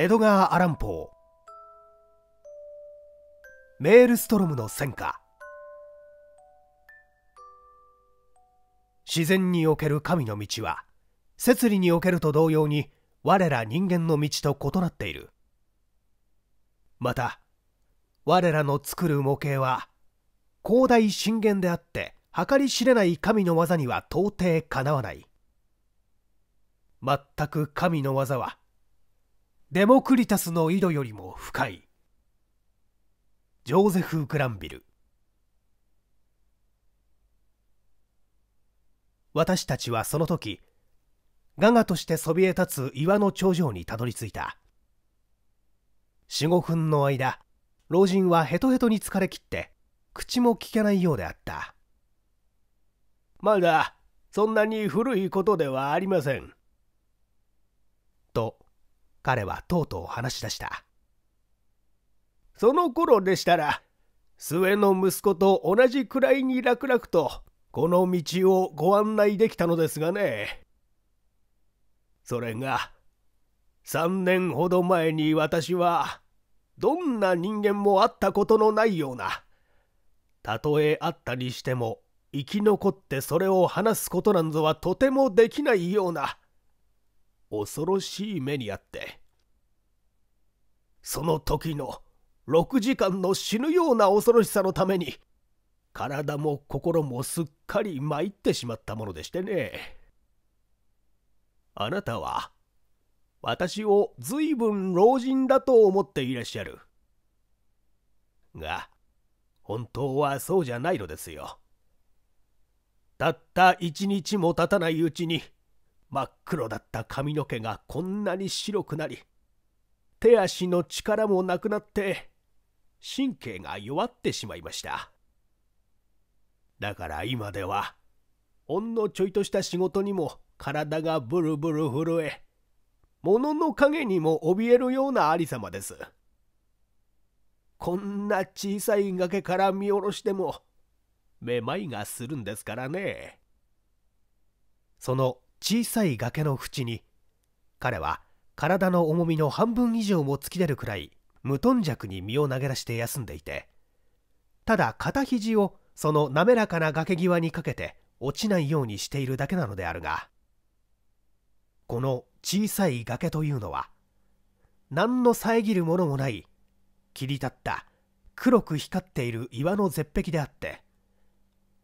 エドガー・アランポーメールストロムの戦火自然における神の道は摂理におけると同様に我ら人間の道と異なっているまた我らの作る模型は広大震源であって計り知れない神の技には到底かなわない全く神の技はデモクリタスの井戸よりも深いジョーゼフ・グランビル私たちはその時ガガとしてそびえ立つ岩の頂上にたどり着いた45分の間老人はヘトヘトに疲れきって口も聞けないようであったまだそんなに古いことではありませんと彼はとうとう話し出したその頃でしたら末の息子と同じくらいに楽々とこの道をご案内できたのですがねそれが3年ほど前に私はどんな人間も会ったことのないようなたとえあったにしても生き残ってそれを話すことなんぞはとてもできないような恐ろしい目にあってその時の6時間の死ぬような恐ろしさのために体も心もすっかり参ってしまったものでしてねあなたは私を随分老人だと思っていらっしゃるが本当はそうじゃないのですよたった一日も経たないうちに真っ黒だった髪の毛がこんなに白くなり手足の力もなくなって神経が弱ってしまいましただから今ではほんのちょいとした仕事にも体がブルブル震え物の影にも怯えるようなありさまですこんな小さい崖から見下ろしてもめまいがするんですからねその小さい崖の縁に彼は体の重みの半分以上も突き出るくらい無頓着に身を投げ出して休んでいてただ片肘をその滑らかな崖際にかけて落ちないようにしているだけなのであるがこの小さい崖というのは何の遮るものもない切り立った黒く光っている岩の絶壁であって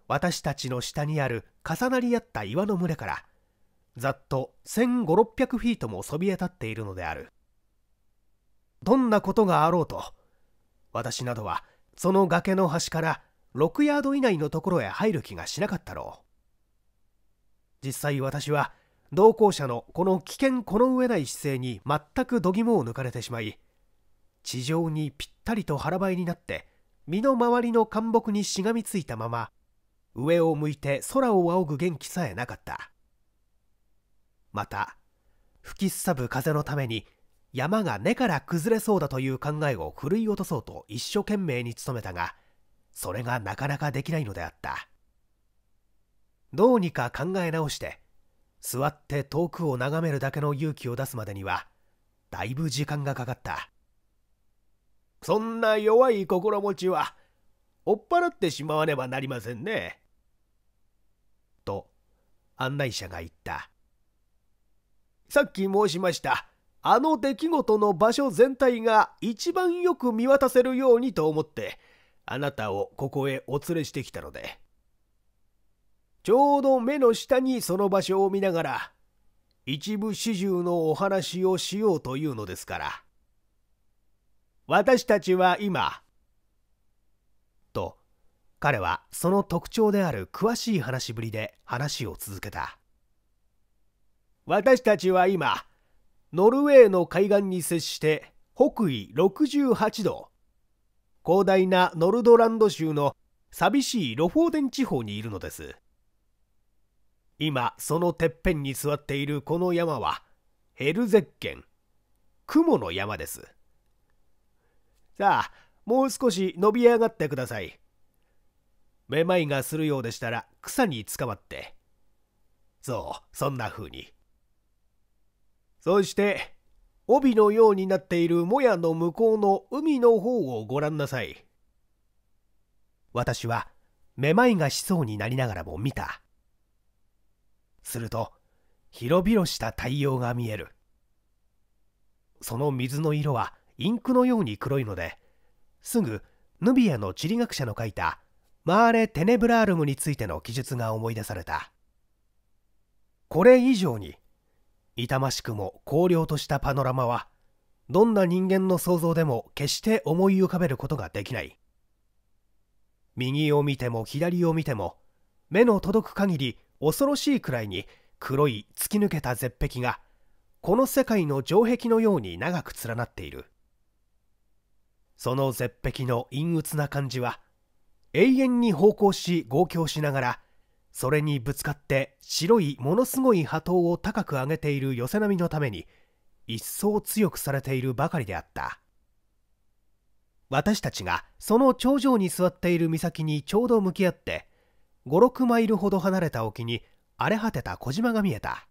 私たちの下にある重なり合った岩の群れからざっと1 5 0 0フィートもそびえ立っているのであるどんなことがあろうと私などはその崖の端から6ヤード以内のところへ入る気がしなかったろう実際私は同行者のこの危険この上ない姿勢に全く度肝を抜かれてしまい地上にぴったりと腹ばいになって身の回りの陥木にしがみついたまま上を向いて空を仰ぐ元気さえなかったまた吹きすさぶ風のために山が根から崩れそうだという考えを奮い落とそうと一生懸命に努めたがそれがなかなかできないのであったどうにか考え直して座って遠くを眺めるだけの勇気を出すまでにはだいぶ時間がかかったそんな弱い心持ちは追っ払ってしまわねばなりませんねと案内者が言ったさっき申しました。あの出来事の場所全体が一番よく見渡せるようにと思って、あなたをここへお連れしてきたので。ちょうど目の下にその場所を見ながら、一部始終のお話をしようというのですから。私たちは今、と、彼はその特徴である詳しい話しぶりで話を続けた。私たちは今、ノルウェーの海岸に接して北緯68度、広大なノルドランド州の寂しいロフォーデン地方にいるのです。今、そのてっぺんに座っているこの山は、ヘルゼッケン、雲の山です。さあ、もう少し伸び上がってください。めまいがするようでしたら草につかまって。そう、そんな風に。そして帯のようになっているもやの向こうの海の方をご覧なさい私はめまいがしそうになりながらも見たすると広々した太陽が見えるその水の色はインクのように黒いのですぐヌビアの地理学者の書いたマーレ・テネブラールムについての記述が思い出されたこれ以上に痛ましくも荒涼としたパノラマはどんな人間の想像でも決して思い浮かべることができない右を見ても左を見ても目の届く限り恐ろしいくらいに黒い突き抜けた絶壁がこの世界の城壁のように長く連なっているその絶壁の陰鬱な感じは永遠に方向し号泣しながらそれにぶつかって白いものすごい波頭を高く上げている寄せ波のために一層強くされているばかりであった私たちがその頂上に座っている岬にちょうど向き合って56マイルほど離れた沖に荒れ果てた小島が見えた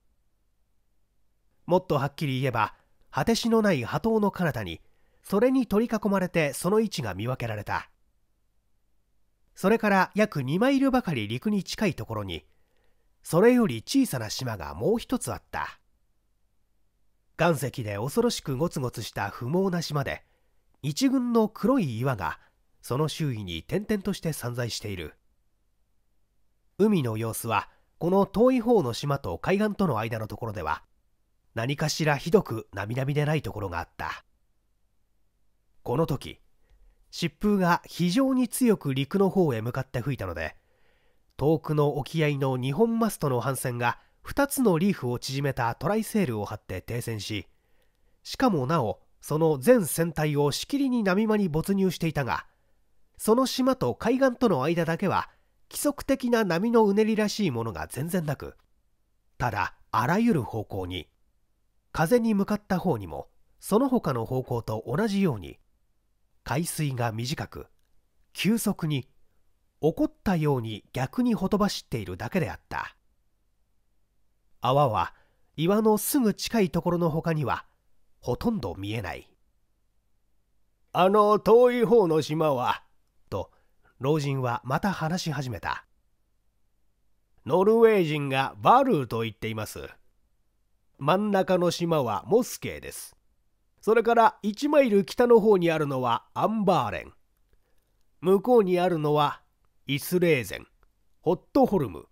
もっとはっきり言えば果てしのない波頭の彼方にそれに取り囲まれてその位置が見分けられたそれから約2マイルばかり陸に近いところにそれより小さな島がもう一つあった岩石で恐ろしくゴツゴツした不毛な島で一群の黒い岩がその周囲に点々として散在している海の様子はこの遠い方の島と海岸との間のところでは何かしらひどくなみなみでないところがあったこの時疾風が非常に強く陸の方へ向かって吹いたので遠くの沖合の日本マストの帆船が2つのリーフを縮めたトライセールを張って停船ししかもなおその全船体をしきりに波間に没入していたがその島と海岸との間だけは規則的な波のうねりらしいものが全然なくただあらゆる方向に風に向かった方にもその他の方向と同じように海水が短く急速に怒ったように逆にほとばしっているだけであった泡は岩のすぐ近いところのほかにはほとんど見えないあの遠い方の島はと老人はまた話し始めたノルウェー人がバルーと言っています真ん中の島はモスケーですそれから1マイル北の方にあるのはアンバーレン。向こうにあるのはイスレーゼン、ホットホルム、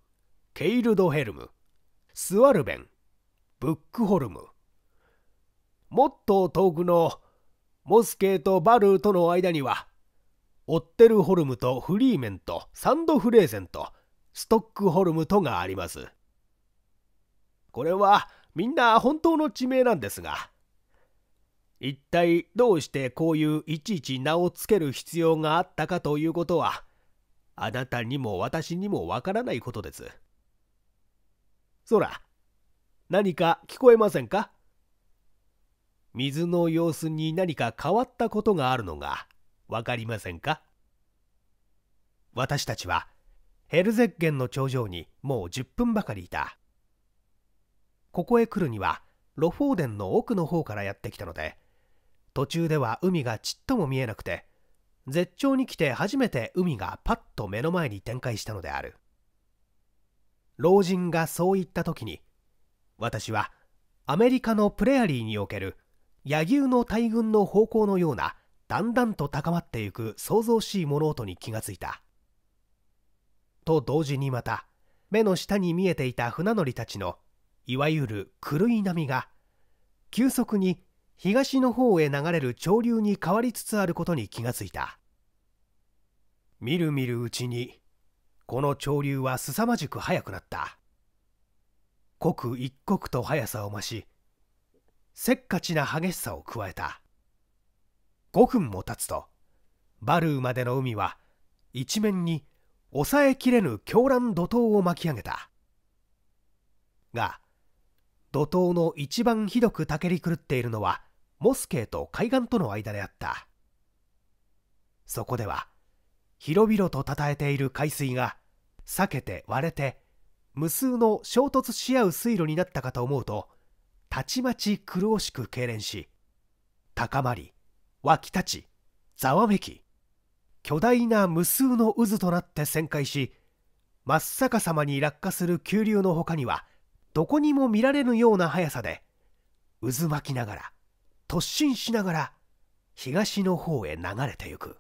ケイルドヘルム、スワルベン、ブックホルム。もっと遠くのモスケーとバルーとの間にはオッテルホルムとフリーメンとサンドフレーゼンとストックホルムとがあります。これはみんな本当の地名なんですが一体どうしてこういういちいち名をつける必要があったかということは、あなたにも私にもわからないことです。そら、何か聞こえませんか水の様子に何か変わったことがあるのが分かりませんか私たちはヘルゼッゲンの頂上にもう10分ばかりいたここへ来るにはロフォーデンの奥の方からやってきたので途中では海がちっとも見えなくて絶頂に来て初めて海がパッと目の前に展開したのである老人がそう言った時に私はアメリカのプレアリーにおける柳生の大群の方向のようなだんだんと高まっていく騒々しい物音に気がついたと同時にまた目の下に見えていた船乗りたちのいわゆる狂い波が急速に東の方へ流れる潮流に変わりつつあることに気がついたみるみるうちにこの潮流は凄まじく速くなった刻一刻と速さを増しせっかちな激しさを加えた5分も経つとバルーまでの海は一面に抑えきれぬ狂乱怒涛を巻き上げたが怒涛の一番ひどくたけり狂っているのはモスケーと海岸との間であったそこでは広々とたたえている海水が裂けて割れて無数の衝突し合う水路になったかと思うとたちまち苦しく痙攣し高まり湧き立ちざわめき巨大な無数の渦となって旋回し真っ逆さまに落下する急流のほかにはどこにも見られぬような速さで渦巻きながら突進しながら東の方へ流れてゆく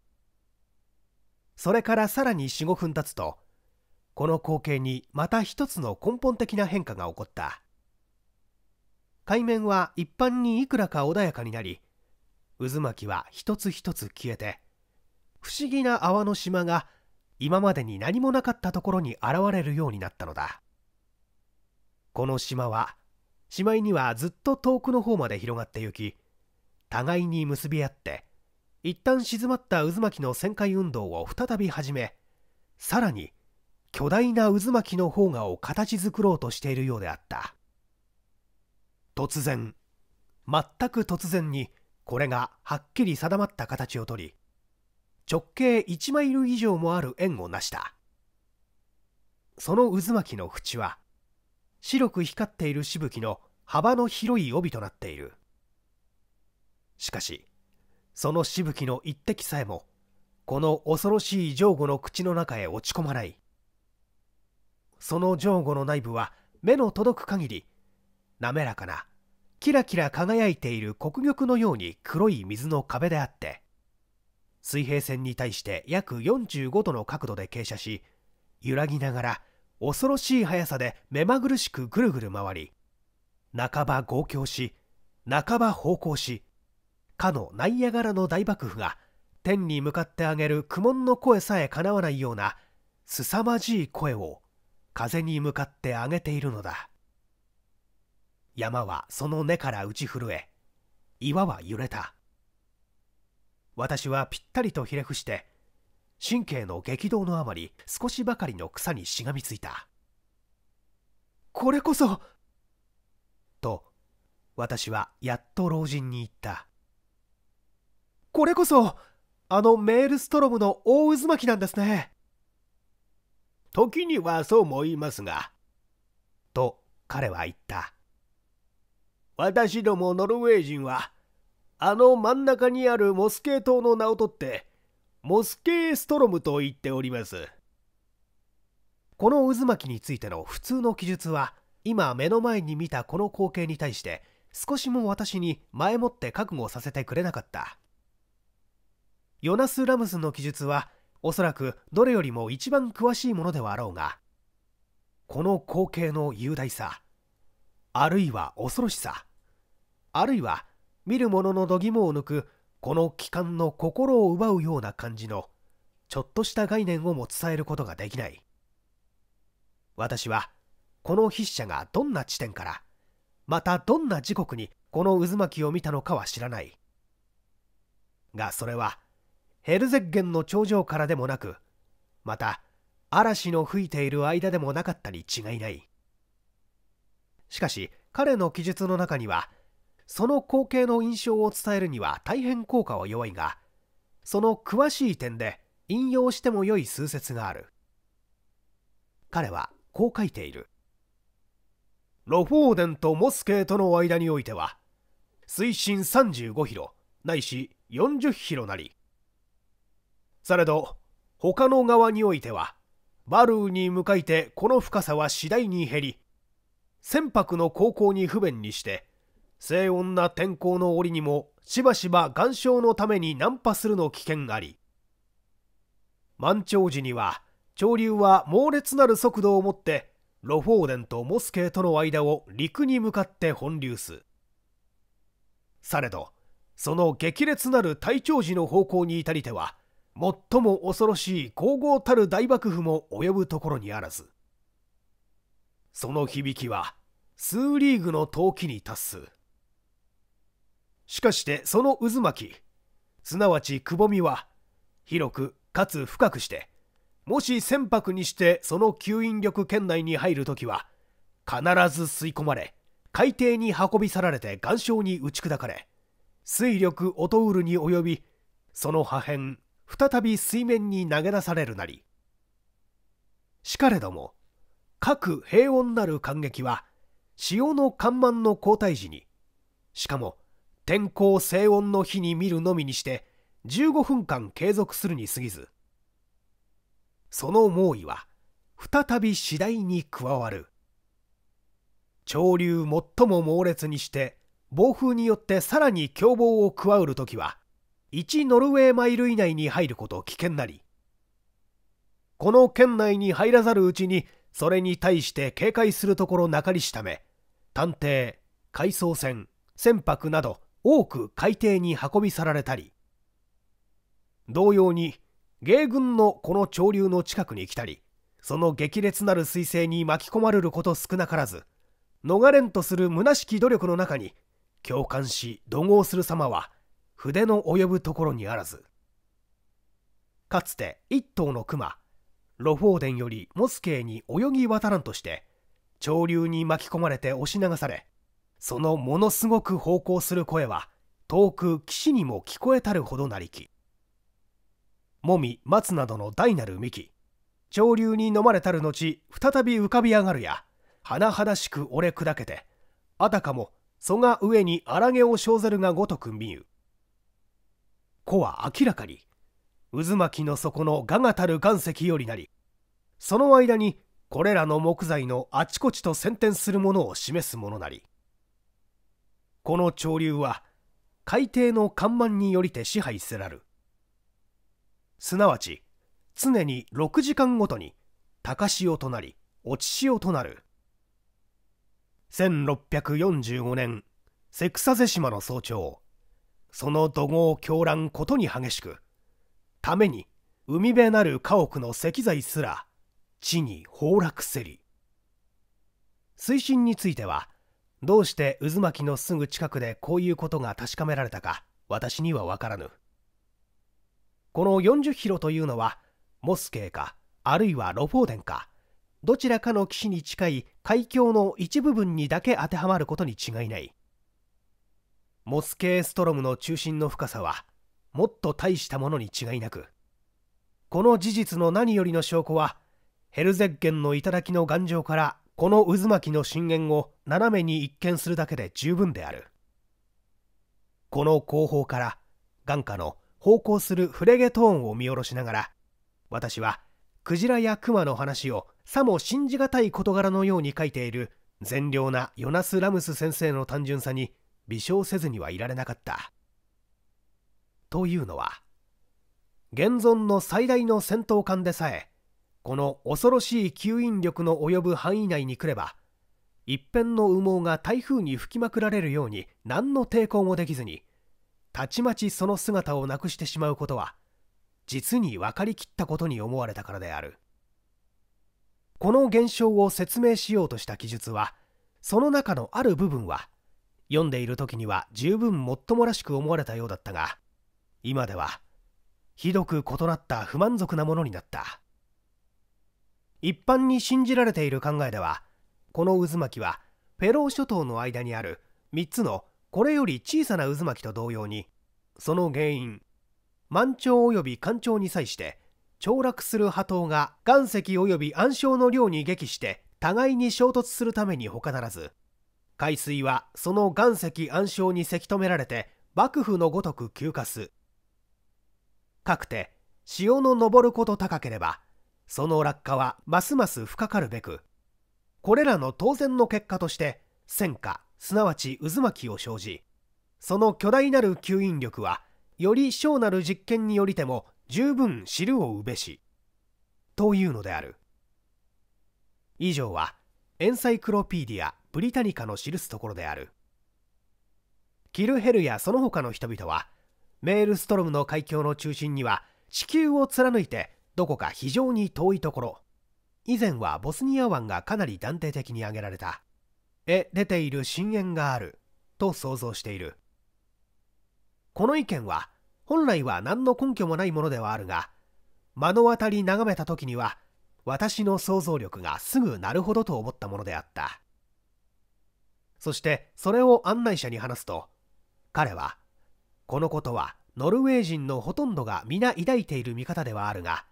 それからさらに45分経つとこの光景にまた一つの根本的な変化が起こった海面は一般にいくらか穏やかになり渦巻きは一つ一つ消えて不思議な泡の島が今までに何もなかったところに現れるようになったのだこの島はしまいにはずっと遠くの方まで広がってゆき互いに結び合って一旦静まった渦巻きの旋回運動を再び始めさらに巨大な渦巻きの方がを形作ろうとしているようであった突然全く突然にこれがはっきり定まった形をとり直径1マイル以上もある円を成したその渦巻きの縁は白く光っているしぶきの幅の広い帯となっているしかしそのしぶきの一滴さえもこの恐ろしい上ョの口の中へ落ち込まないその上ョの内部は目の届く限り滑らかなキラキラ輝いている黒玉のように黒い水の壁であって水平線に対して約45度の角度で傾斜し揺らぎながら恐ろしい速さで目まぐるしくぐるぐる回り半ば号泣し半ば方向しかのナイアガラの大幕府が天に向かってあげる苦悶の声さえかなわないような凄まじい声を風に向かって上げているのだ山はその根から打ち震え岩は揺れた私はぴったりとひれ伏して神経の激動のあまり少しばかりの草にしがみついたこれこそと私はやっと老人に言ったこれこそあのメールストロムの大渦巻きなんですね時にはそうも言いますがと彼は言った私どもノルウェー人はあの真ん中にあるモスケー島の名を取ってモスケーストロムと言っておりますこの渦巻きについての普通の記述は今目の前に見たこの光景に対して少しも私に前もって覚悟させてくれなかったヨナス・ラムスの記述はおそらくどれよりも一番詳しいものではあろうがこの光景の雄大さあるいは恐ろしさあるいは見る者の度肝を抜くこの機関の心を奪うような感じのちょっとした概念をも伝えることができない私はこの筆者がどんな地点からまたどんな時刻にこの渦巻きを見たのかは知らないがそれはヘルゼッゲンの頂上からでもなくまた嵐の吹いている間でもなかったに違いないしかし彼の記述の中にはその光景の印象を伝えるには大変効果は弱いがその詳しい点で引用しても良い数説がある彼はこう書いているロフォーデンとモスケーとの間においては水深35キロないし40キロなりされど他の側においてはバルーに向かいてこの深さは次第に減り船舶の航行に不便にして静穏な天候の折にもしばしば岩礁のために難破するの危険あり満潮時には潮流は猛烈なる速度をもってロフォーデンとモスケーとの間を陸に向かって本流すされどその激烈なる大潮時の方向に至りては最も恐ろしい皇后たる大幕府も及ぶところにあらずその響きは数リーグの陶器に達すしかしてその渦巻きすなわちくぼみは広くかつ深くしてもし船舶にしてその吸引力圏内に入る時は必ず吸い込まれ海底に運び去られて岩礁に打ち砕かれ水力劣るに及びその破片再び水面に投げ出されるなりしかれども各平穏なる感激は潮の緩慢の交代時にしかも天候静穏の日に見るのみにして15分間継続するに過ぎずその猛威は再び次第に加わる潮流最も猛烈にして暴風によってさらに凶暴を加うる時は1ノルウェーマイル以内に入ること危険なりこの圏内に入らざるうちにそれに対して警戒するところなかりしため探偵回送船船舶など多く海底に運び去られたり同様に芸軍のこの潮流の近くに来たりその激烈なる彗星に巻き込まれること少なからず逃れんとする虚しき努力の中に共感し怒号する様は筆の及ぶところにあらずかつて一頭の熊ロフォーデンよりモスケーに泳ぎ渡らんとして潮流に巻き込まれて押し流されそのものすごく方向する声は遠く岸にも聞こえたるほどなりきもみ松などの大なる幹潮流に飲まれたる後再び浮かび上がるや甚だしく折れ砕けてあたかも蘇我上に荒毛を生ぜるがごとく見ゆ子は明らかに渦巻きの底の我がたる岩石よりなりその間にこれらの木材のあちこちと先転するものを示すものなりこの潮流は海底の干満によりて支配せらるすなわち常に6時間ごとに高潮となり落ち潮となる1645年セクサゼ島の早朝その怒号狂乱ことに激しくために海辺なる家屋の石材すら地に崩落せり水深についてはどうして渦巻きのすぐ近くでこういうことが確かめられたか私には分からぬこの40キロというのはモスケーかあるいはロフォーデンかどちらかの岸に近い海峡の一部分にだけ当てはまることに違いないモスケーストロムの中心の深さはもっと大したものに違いなくこの事実の何よりの証拠はヘルゼッゲンの頂の頑丈からこの渦巻きの震源を斜めに一見するだけで十分であるこの後方から眼下の方向するフレゲトーンを見下ろしながら私はクジラやクマの話をさも信じがたい事柄のように書いている善良なヨナス・ラムス先生の単純さに微笑せずにはいられなかったというのは現存の最大の戦闘艦でさえこの恐ろしい吸引力の及ぶ範囲内に来れば一辺の羽毛が台風に吹きまくられるように何の抵抗もできずにたちまちその姿をなくしてしまうことは実に分かりきったことに思われたからであるこの現象を説明しようとした記述はその中のある部分は読んでいる時には十分もっともらしく思われたようだったが今ではひどく異なった不満足なものになった一般に信じられている考えではこの渦巻きはフェロー諸島の間にある3つのこれより小さな渦巻きと同様にその原因満潮及び干潮に際して凋落する波頭が岩石及び暗礁の量に激して互いに衝突するために他ならず海水はその岩石暗礁にせき止められて幕府のごとく急化すかくて潮の上ること高ければその落下はますます深かるべくこれらの当然の結果として戦火すなわち渦巻きを生じその巨大なる吸引力はより小なる実験によりても十分知るをうべしというのである以上はエンサイクロピーディアブリタニカの記すところであるキルヘルやその他の人々はメールストロムの海峡の中心には地球を貫いてどこか非常に遠いところ以前はボスニア湾がかなり断定的に挙げられた絵出ている深淵があると想像しているこの意見は本来は何の根拠もないものではあるが目の当たり眺めた時には私の想像力がすぐなるほどと思ったものであったそしてそれを案内者に話すと彼はこのことはノルウェー人のほとんどが皆抱いている見方ではあるが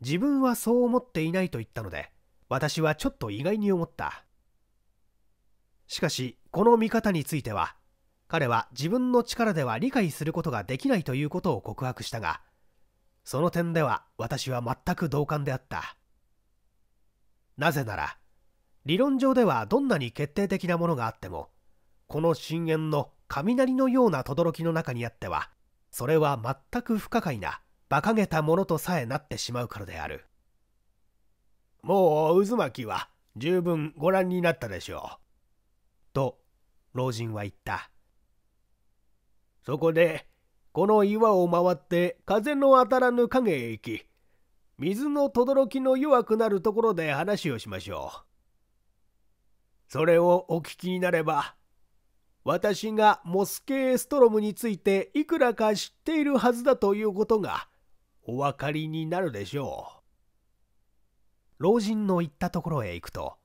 自分はそう思っていないと言ったので私はちょっと意外に思ったしかしこの見方については彼は自分の力では理解することができないということを告白したがその点では私は全く同感であったなぜなら理論上ではどんなに決定的なものがあってもこの深淵の雷のような轟の中にあってはそれは全く不可解な馬鹿げたものとさえなってしまうからであるもう渦巻きは十分ご覧になったでしょうと老人は言ったそこでこの岩を回って風の当たらぬ影へ行き水の轟の弱くなるところで話をしましょう。それをお聞きになれば私がモスケーストロムについていくらか知っているはずだということがお分かりになるでしょう老人の言ったところへ行くと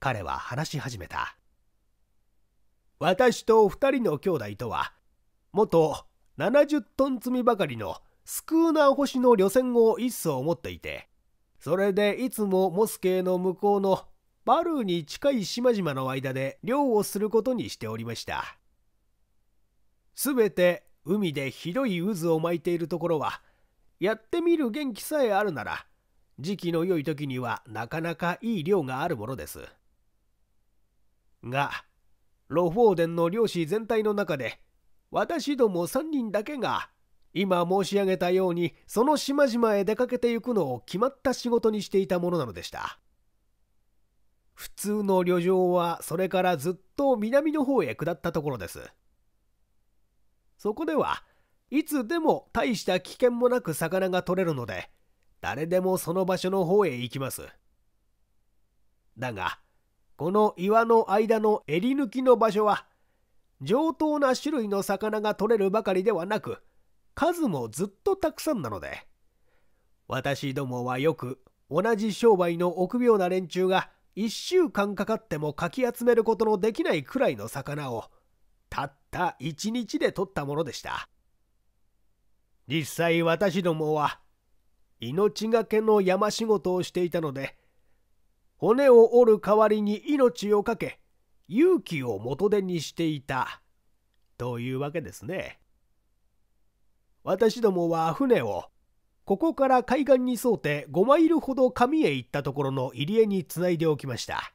彼は話し始めた私と2人の兄弟とは元70トン積みばかりのスクーナー星の漁船を一艘持っていてそれでいつもモスケーの向こうのバルーに近い島々の間で漁をすることにしておりました。すべて海で広い渦を巻いているところは、やってみる元気さえあるなら、時期の良い時にはなかなかいい量があるものです。が、ロフォーデンの漁師全体の中で、私ども3人だけが、今申し上げたように、その島々へ出かけてゆくのを決まった仕事にしていたものなのでした。普通の旅情はそれからずっと南の方へ下ったところです。そこではいつでも大した危険もなく魚が取れるので誰でもその場所の方へ行きます。だがこの岩の間の襟抜きの場所は上等な種類の魚が取れるばかりではなく数もずっとたくさんなので私どもはよく同じ商売の臆病な連中が1週間かかってもかき集めることのできないくらいの魚をたった1日で取ったものでした実際私どもは命がけの山仕事をしていたので骨を折る代わりに命を懸け勇気を元手にしていたというわけですね私どもは船をここから海岸に沿うて5マイルほど上へ行ったところの入り江につないでおきました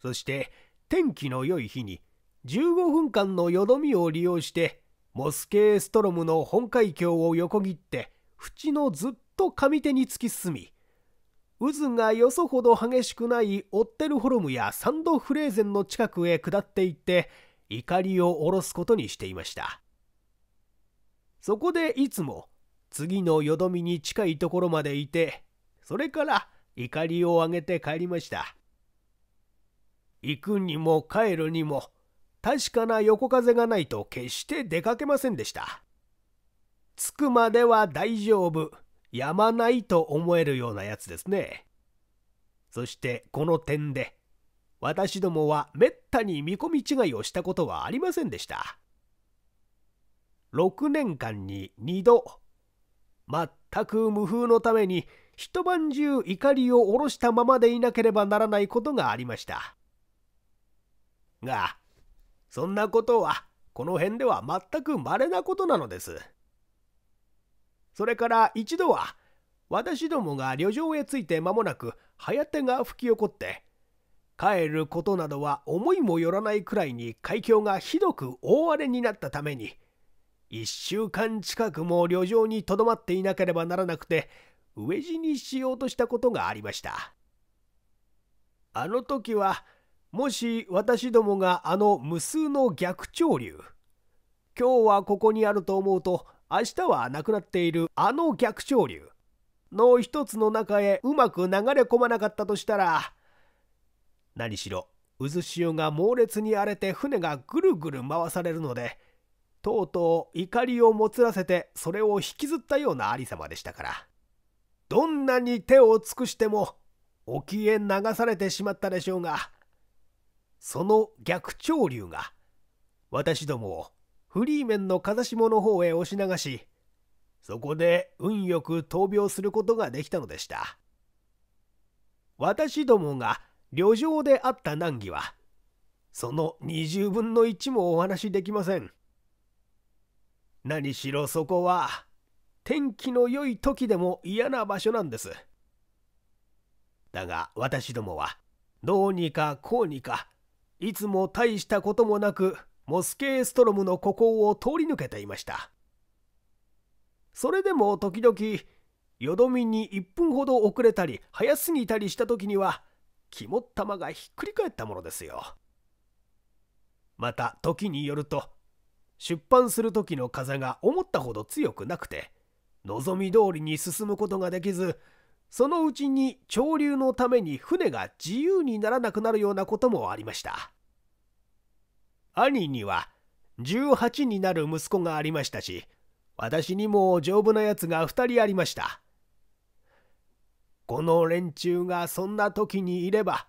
そして天気の良い日に15分間のよどみを利用してモスケーストロムの本海峡を横切って縁のずっと上手に突き進み渦がよそほど激しくないオッテルホルムやサンドフレーゼンの近くへ下っていって怒りを下ろすことにしていましたそこでいつも次のよどみに近いところまでいて、それから怒りをあげて帰りました。行くにも帰るにも、確かな横風がないと決して出かけませんでした。着くまでは大丈夫、やまないと思えるようなやつですね。そしてこの点で、私どもはめったに見込み違いをしたことはありませんでした。6年間に2度全く無風のために一晩中怒りを下ろしたままでいなければならないことがありました。が、そんなことはこの辺では全く稀なことなのです。それから一度は私どもが旅情へ着いて間もなく早手が吹き起こって帰ることなどは思いもよらないくらいに海峡がひどく大荒れになったために1週間近くも旅情にとどまっていなければならなくて飢え死にしようとしたことがありましたあの時はもし私どもがあの無数の逆潮流今日はここにあると思うと明日はなくなっているあの逆潮流の一つの中へうまく流れ込まなかったとしたら何しろ渦潮が猛烈に荒れて船がぐるぐる回されるのでとうとう怒りをもつらせてそれを引きずったような有様でしたからどんなに手を尽くしても沖へ流されてしまったでしょうがその逆潮流が私どもをフリーメンの風下の方へ押し流しそこで運よく闘病することができたのでした私どもが旅情であった難儀はその20分の1もお話しできません何しろそこは天気の良い時でも嫌な場所なんですだが私どもはどうにかこうにかいつも大したこともなくモスケーストロムのここを通り抜けていましたそれでも時々よどみに1分ほど遅れたり早すぎたりした時には肝っ玉がひっくり返ったものですよまた時によると出版する時の風が思ったほど強くなくて望み通りに進むことができずそのうちに潮流のために船が自由にならなくなるようなこともありました兄には18になる息子がありましたし私にも丈夫なやつが2人ありましたこの連中がそんな時にいれば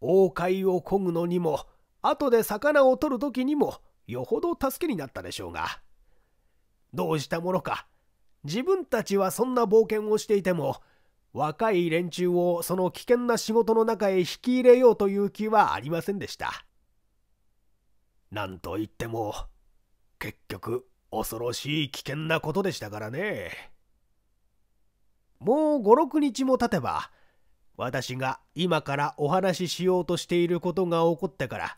王海を漕ぐのにも後で魚を取る時にもよほど助けになったでしょうがどうしたものか自分たちはそんな冒険をしていても若い連中をその危険な仕事の中へ引き入れようという気はありませんでしたなんといっても結局恐ろしい危険なことでしたからねもう56日も経てば私が今からお話ししようとしていることが起こってから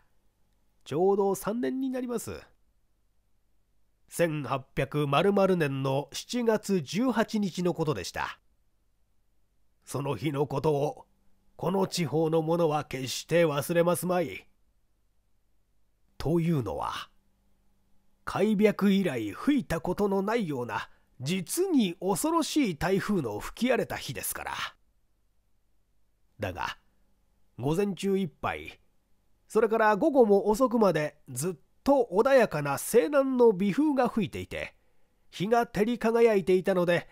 ちょうど3年になります。1800年の7月18日のことでした。その日のことを、この地方の者は決して忘れますまい。というのは、開闢以来吹いたことのないような、実に恐ろしい台風の吹き荒れた日ですから。だが、午前中いっぱい、それから午後も遅くまでずっと穏やかな西南の微風が吹いていて日が照り輝いていたので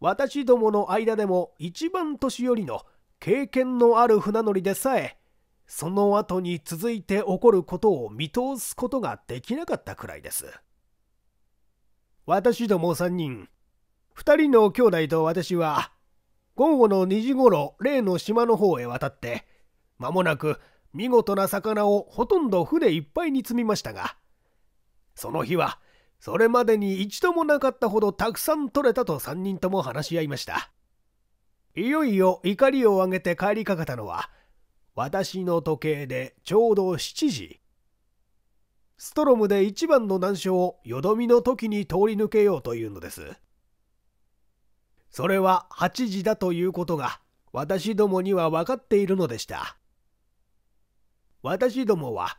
私どもの間でも一番年寄りの経験のある船乗りでさえその後に続いて起こることを見通すことができなかったくらいです私ども3人2人の兄弟と私は午後の2時ごろ例の島の方へ渡って間もなく見事な魚をほとんど船いっぱいに積みましたが、その日は、それまでに一度もなかったほどたくさん取れたと3人とも話し合いました。いよいよ怒りを上げて帰りかかったのは、私の時計でちょうど7時。ストロムで一番の難所をよどみの時に通り抜けようというのです。それは8時だということが、私どもには分かっているのでした。私どもは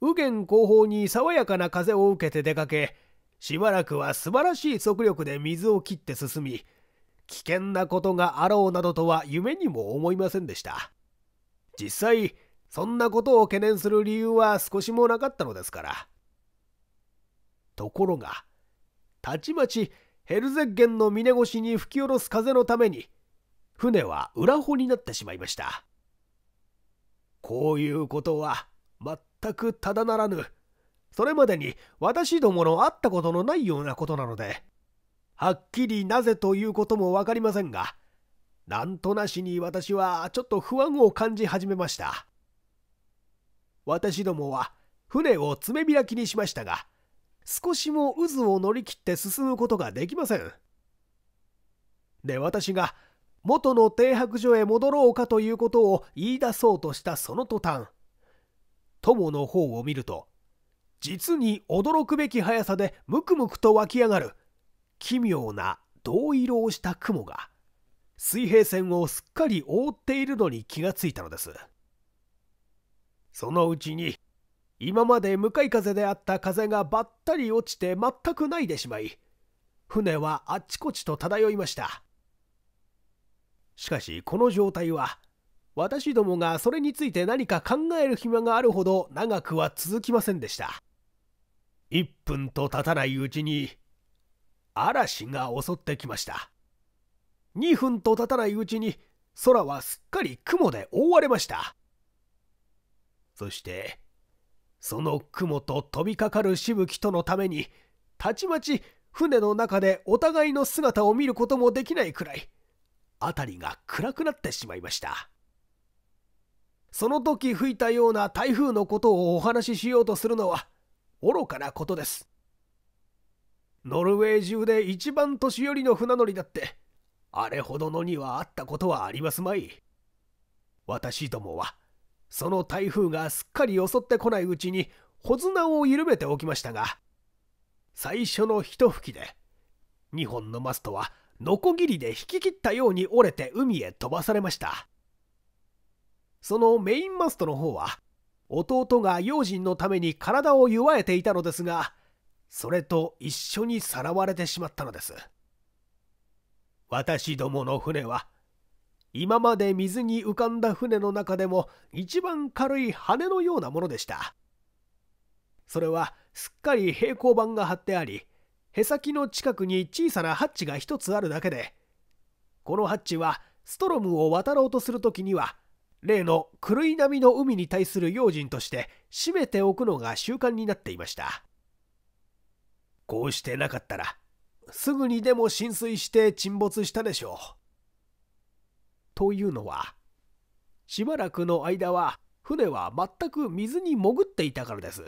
右舷後方に爽やかな風を受けて出かけしばらくは素晴らしい速力で水を切って進み危険なことがあろうなどとは夢にも思いませんでした実際そんなことを懸念する理由は少しもなかったのですからところがたちまちヘルゼッゲンの峰越しに吹き下ろす風のために船は裏穂になってしまいましたこういうことは全くただならぬ。それまでに私どもの会ったことのないようなことなので、はっきりなぜということも分かりませんが、なんとなしに私はちょっと不安を感じ始めました。私どもは船を爪開きにしましたが、少しも渦を乗り切って進むことができません。で、私が元の停泊所へ戻ろうかということを言い出そうとしたその途端友の方を見ると実に驚くべき速さでムクムクと湧き上がる奇妙な銅色をした雲が水平線をすっかり覆っているのに気がついたのですそのうちに今まで向かい風であった風がばったり落ちて全くないでしまい船はあっちこちと漂いましたしかしこの状態は私どもがそれについて何か考える暇があるほど長くは続きませんでした1分と経たないうちに嵐が襲ってきました2分と経たないうちに空はすっかり雲で覆われましたそしてその雲と飛びかかるしぶきとのためにたちまち船の中でお互いの姿を見ることもできないくらい辺りが暗くなってしまいました。その時吹いたような台風のことをお話ししようとするのは愚かなことです。ノルウェー中で一番年寄りの船乗りだって、あれほどのにはあったことはありますまい。私どもは、その台風がすっかり襲ってこないうちに、穂綱を緩めておきましたが、最初の一吹きで、2本のマストはノコギリで引き切ったように折れて海へ飛ばされましたそのメインマストの方は弟が用心のために体を弱えていたのですがそれと一緒にさらわれてしまったのです私どもの船は今まで水に浮かんだ船の中でも一番軽い羽のようなものでしたそれはすっかり平行板が張ってありへ先の近くに小さなハッチが一つあるだけでこのハッチはストロムを渡ろうとする時には例の狂い波の海に対する用心として閉めておくのが習慣になっていましたこうしてなかったらすぐにでも浸水して沈没したでしょうというのはしばらくの間は船は全く水に潜っていたからです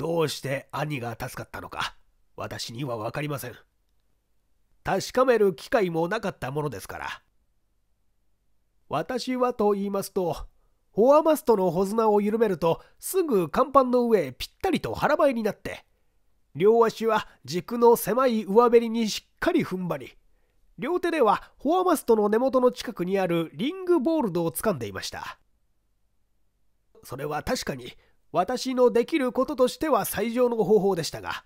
どうして兄が助かったのか、私には分かりません。確かめる機会もなかったものですから。私はと言いますと、フォアマストの穂綱を緩めると、すぐ甲板の上へぴったりと腹ばいになって、両足は軸の狭い上べりにしっかり踏ん張り、両手ではフォアマストの根元の近くにあるリングボールドを掴んでいました。それは確かに私のできることとしては最上の方法でしたが、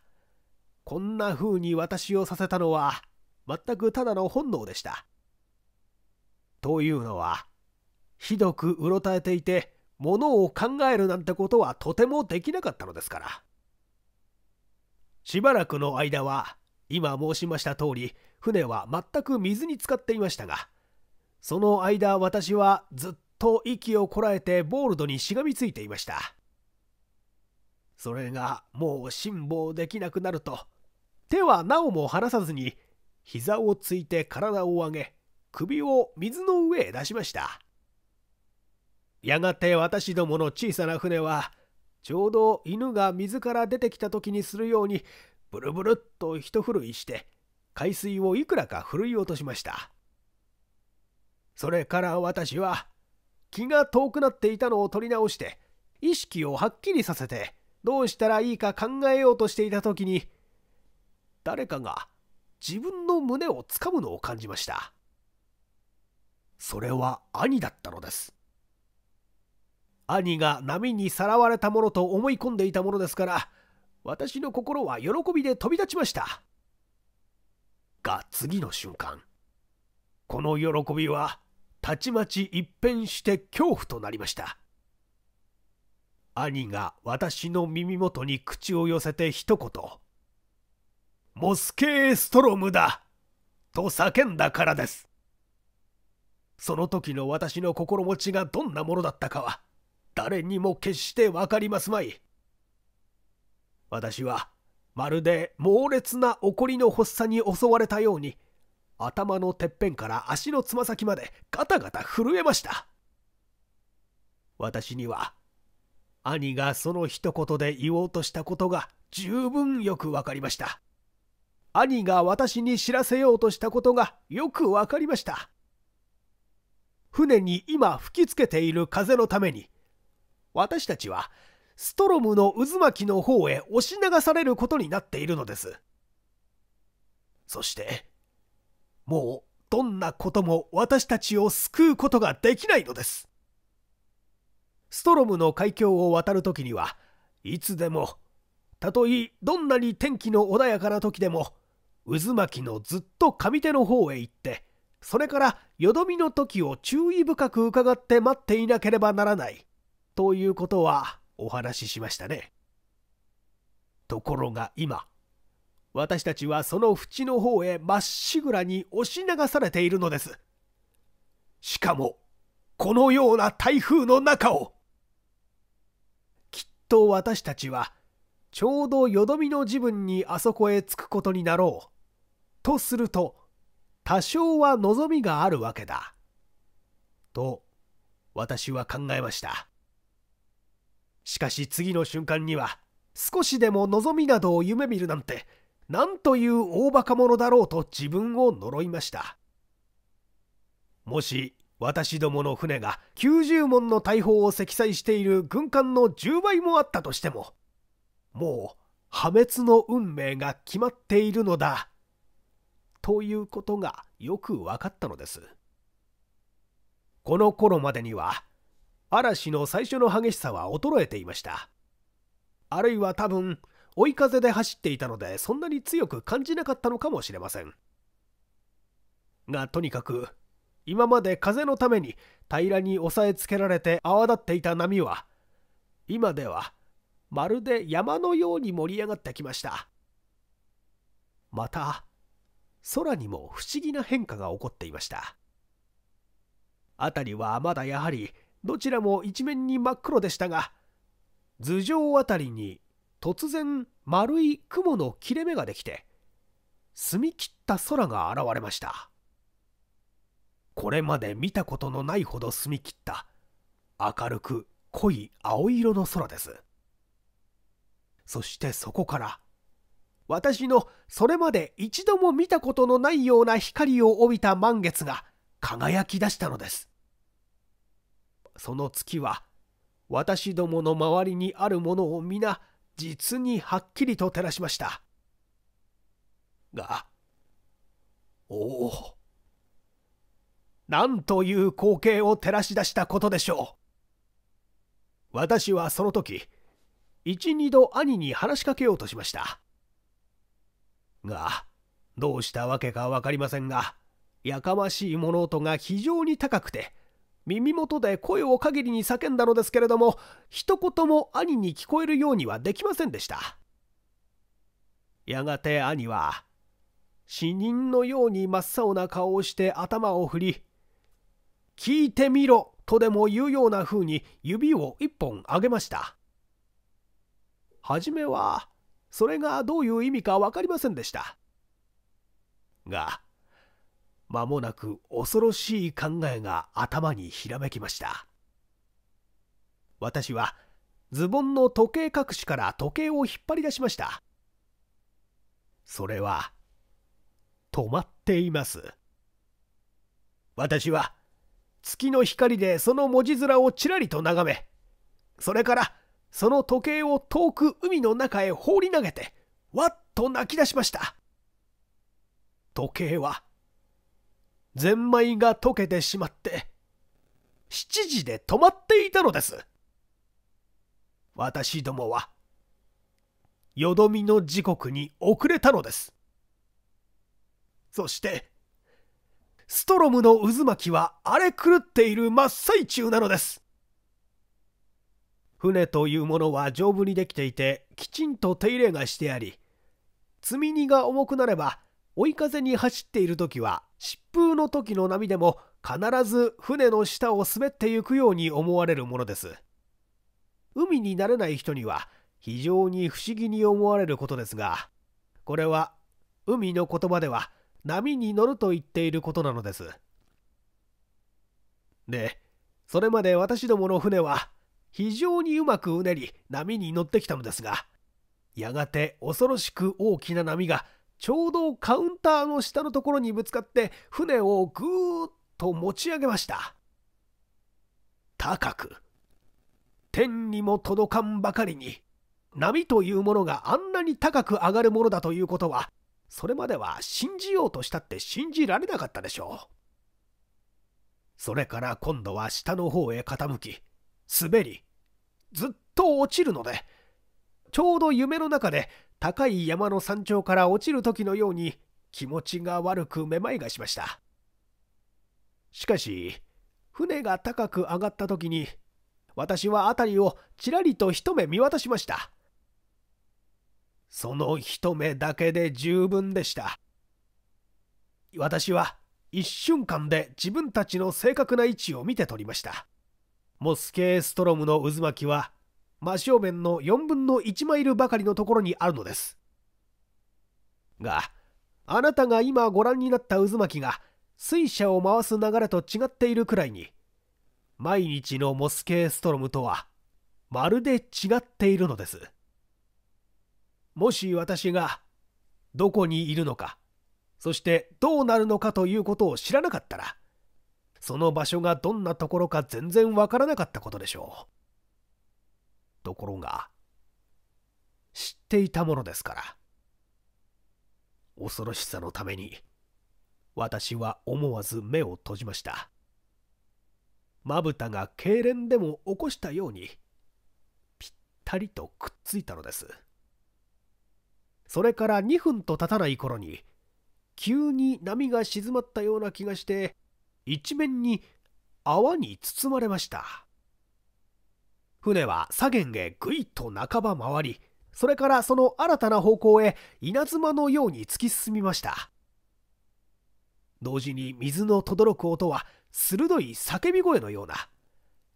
こんな風に私をさせたのは、全くただの本能でした。というのは、ひどくうろたえていて、ものを考えるなんてことはとてもできなかったのですから。しばらくの間は、今申しました通り、船は全く水に浸かっていましたが、その間私はずっと息をこらえてボールドにしがみついていました。それがもう辛抱できなくなると手はなおも離さずに膝をついて体を上げ首を水の上へ出しましたやがて私どもの小さな船はちょうど犬が水から出てきた時にするようにブルブルっと一ふるいして海水をいくらかふるい落としましたそれから私は気が遠くなっていたのを取り直して意識をはっきりさせてどうしたらいいか考えようとしていた時に誰かが自分の胸をつかむのを感じましたそれは兄だったのです兄が波にさらわれたものと思い込んでいたものですから私の心は喜びで飛び立ちましたが次の瞬間この喜びはたちまち一変して恐怖となりました兄が私の耳元に口を寄せて一言「モスケーストロムだ!」と叫んだからですその時の私の心持ちがどんなものだったかは誰にも決して分かりますまい私はまるで猛烈な怒りの発作に襲われたように頭のてっぺんから足のつま先までガタガタ震えました私には兄がその一言で言おうとしたことが十分よくわかりました。兄が私に知らせようとしたことがよくわかりました。船に今吹きつけている風のために、私たちはストロムの渦巻きの方へ押し流されることになっているのです。そして、もうどんなことも私たちを救うことができないのです。ストロムの海峡を渡る時にはいつでもたとえどんなに天気の穏やかな時でも渦巻きのずっと上手の方へ行ってそれからよどみの時を注意深く伺って待っていなければならないということはお話ししましたねところが今私たちはその縁の方へまっしぐらに押し流されているのですしかもこのような台風の中をと私たちは、ちょうどよどみの時分にあそこへ着くことになろう。とすると、多少は望みがあるわけだ。と、私は考えました。しかし次の瞬間には、少しでも望みなどを夢見るなんて、なんという大バカ者だろうと自分を呪いました。もし私どもの船が90門の大砲を積載している軍艦の10倍もあったとしても、もう破滅の運命が決まっているのだ。ということがよく分かったのです。この頃までには、嵐の最初の激しさは衰えていました。あるいは多分、追い風で走っていたのでそんなに強く感じなかったのかもしれません。がとにかく今まで風のために平らに押さえつけられて泡立っていた波は今ではまるで山のように盛り上がってきましたまた空にも不思議な変化が起こっていました辺りはまだやはりどちらも一面に真っ黒でしたが頭上辺りに突然丸い雲の切れ目ができて澄み切った空が現れました。これまで見たことのないほど澄み切った明るく濃い青色の空ですそしてそこから私のそれまで一度も見たことのないような光を帯びた満月が輝き出したのですその月は私どもの周りにあるものを皆実にはっきりと照らしましたがおおなんという光景を照らし出したことでしょう私はその時12度兄に話しかけようとしましたがどうしたわけか分かりませんがやかましい物音が非常に高くて耳元で声を限りに叫んだのですけれども一言も兄に聞こえるようにはできませんでしたやがて兄は死人のように真っ青な顔をして頭を振り聞いてみろとでも言うような風に指を一本上げました。はじめは、それがどういう意味か分かりませんでした。が、間もなく恐ろしい考えが頭にひらめきました。私は、ズボンの時計隠しから時計を引っ張り出しました。それは、止まっています。私は、月の光でその文字面をちらりと眺め、それからその時計を遠く海の中へ放り投げて、わっと泣き出しました。時計は、ゼンマイが溶けてしまって、7時で止まっていたのです。私どもは、よどみの時刻に遅れたのです。そして、ストロムの渦巻きは荒れ狂っている真っ最中なのです。船というものは丈夫にできていて、きちんと手入れがしてあり、積み荷が重くなれば、追い風に走っている時は、疾風の時の波でも必ず船の下を滑ってゆくように思われるものです。海に慣れない人には、非常に不思議に思われることですが、これは、海の言葉では、波に乗ると言っていることなのですでそれまで私どもの船は非常にうまくうねり波に乗ってきたのですがやがて恐ろしく大きな波がちょうどカウンターの下のところにぶつかって船をぐーっと持ち上げました高く天にも届かんばかりに波というものがあんなに高く上がるものだということはそれまでは信じようとしたって信じられなかったでしょう。それから今度は下の方へ傾き、滑り、ずっと落ちるので、ちょうど夢の中で高い山の山頂から落ちる時のように気持ちが悪くめまいがしました。しかし、船が高く上がった時に、私は辺りをちらりと一目見渡しました。その一目だけで十分でした。私は一瞬間で自分たちの正確な位置を見て取りました。モスケーストロムの渦巻きは真正面の4分の1マイルばかりのところにあるのです。が、あなたが今ご覧になった渦巻きが水車を回す流れと違っているくらいに、毎日のモスケーストロムとはまるで違っているのです。もし私がどこにいるのかそしてどうなるのかということを知らなかったらその場所がどんなところか全然わからなかったことでしょうところが知っていたものですから恐ろしさのために私は思わず目を閉じましたまぶたが痙攣でも起こしたようにぴったりとくっついたのですそれから2分と経たない頃に急に波が静まったような気がして一面に泡に包まれました船は左舷へぐいっと半ば回りそれからその新たな方向へ稲妻のように突き進みました同時に水の轟く音は鋭い叫び声のような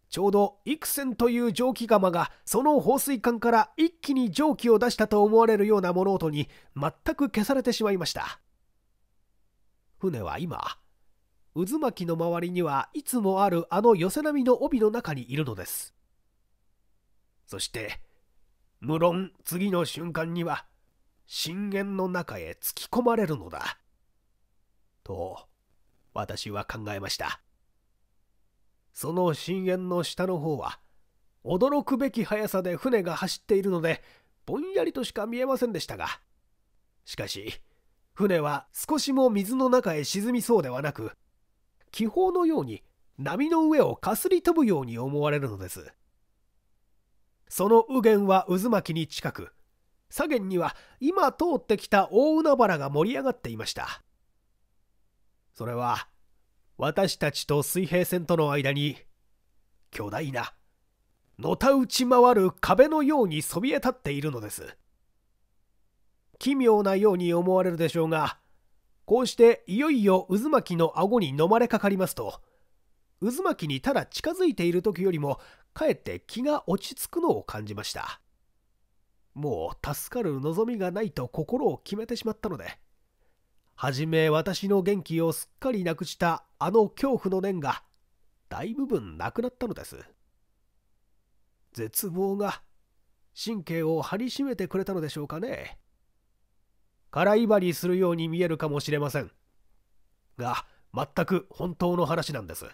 ちょうど育千という蒸気釜がその放水管から一気に蒸気を出したと思われるような物音に全く消されてしまいました船は今渦巻きの周りにはいつもあるあの寄せ波の帯の中にいるのですそして無論次の瞬間には深淵の中へ突き込まれるのだと私は考えましたその深淵の下の方は、驚くべき速さで船が走っているので、ぼんやりとしか見えませんでしたが。しかし、船は少しも水の中へ沈みそうではなく、気泡のように波の上をかすり飛ぶように思われるのです。その右舷は渦巻きに近く、左舷には今通ってきた大海原が盛り上がっていました。それは私たちと水平線との間に巨大なのたうち回る壁のようにそびえ立っているのです奇妙なように思われるでしょうがこうしていよいよ渦巻きの顎に飲まれかかりますと渦巻きにただ近づいている時よりもかえって気が落ち着くのを感じましたもう助かる望みがないと心を決めてしまったのではじめ私の元気をすっかりなくしたあの恐怖の念が大部分なくなったのです絶望が神経を張り締めてくれたのでしょうかね空威張りするように見えるかもしれませんが全く本当の話なんです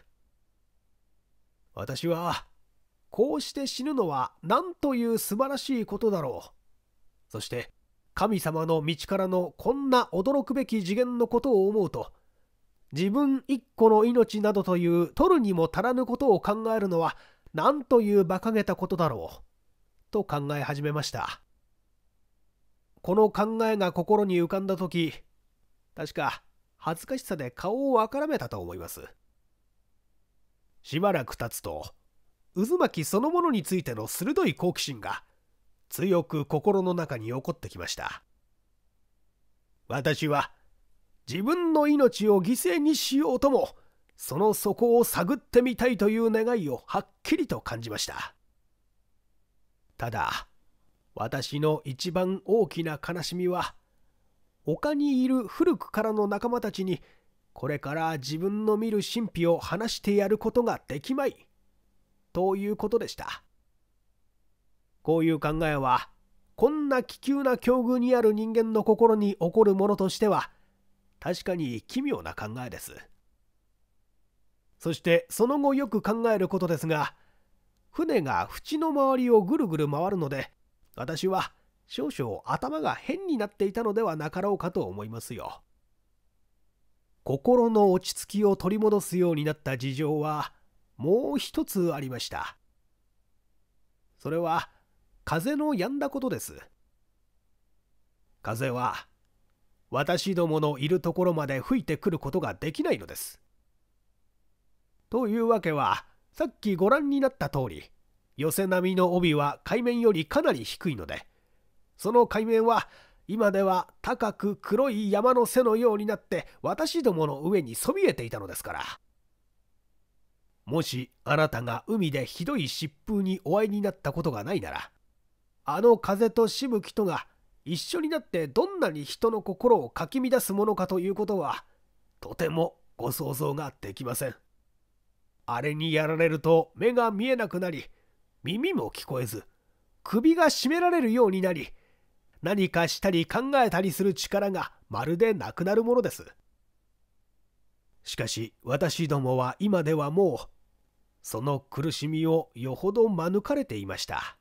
私はこうして死ぬのは何という素晴らしいことだろうそして神様の道からのこんな驚くべき次元のことを思うと自分一個の命などという取るにも足らぬことを考えるのは何という馬鹿げたことだろうと考え始めましたこの考えが心に浮かんだ時確か恥ずかしさで顔をあからめたと思いますしばらく経つと渦巻きそのものについての鋭い好奇心が強く心の中に起こってきました。私は自分の命を犠牲にしようとも、その底を探ってみたいという願いをはっきりと感じました。ただ、私の一番大きな悲しみは、他にいる古くからの仲間たちに、これから自分の見る神秘を話してやることができまい、ということでした。こういう考えはこんな気球な境遇にある人間の心に起こるものとしては確かに奇妙な考えですそしてその後よく考えることですが船が縁の周りをぐるぐる回るので私は少々頭が変になっていたのではなかろうかと思いますよ心の落ち着きを取り戻すようになった事情はもう一つありましたそれは風の止んだことです。風は私どものいるところまで吹いてくることができないのです。というわけはさっきご覧になった通り寄せ波の帯は海面よりかなり低いのでその海面は今では高く黒い山の背のようになって私どもの上にそびえていたのですからもしあなたが海でひどい疾風にお会いになったことがないならあの風としぶきとが一緒になってどんなに人の心をかき乱すものかということはとてもご想像ができませんあれにやられると目が見えなくなり耳も聞こえず首が絞められるようになり何かしたり考えたりする力がまるでなくなるものですしかし私どもは今ではもうその苦しみをよほど免れていました。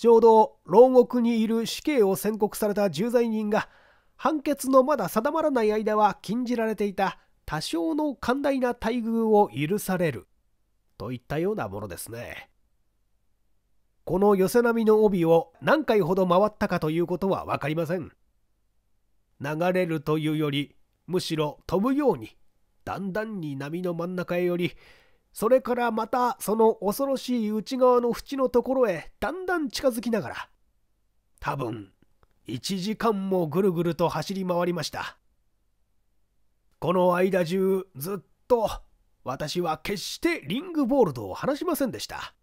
ちょうど牢獄にいる死刑を宣告された重罪人が判決のまだ定まらない間は禁じられていた多少の寛大な待遇を許されるといったようなものですね。この寄せ波の帯を何回ほど回ったかということは分かりません。流れるというよりむしろ飛ぶようにだんだんに波の真ん中へよりそれからまたその恐ろしい内側の縁のところへだんだん近づきながら多分1時間もぐるぐると走り回りましたこの間中ずっと私は決してリングボールドを離しませんでした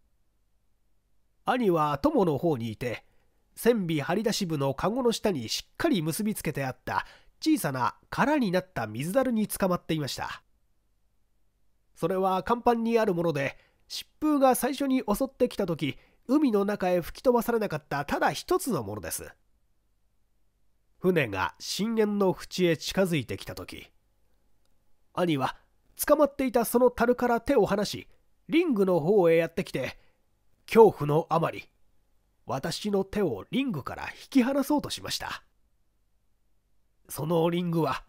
兄は友の方にいて船尾張り出し部の籠の下にしっかり結びつけてあった小さな空になった水樽につかまっていましたそれは甲板にあるもので疾風が最初に襲ってきた時海の中へ吹き飛ばされなかったただ一つのものです船が深淵の淵へ近づいてきた時兄は捕まっていたその樽から手を離しリングの方へやってきて恐怖のあまり私の手をリングから引き離そうとしましたそのリングは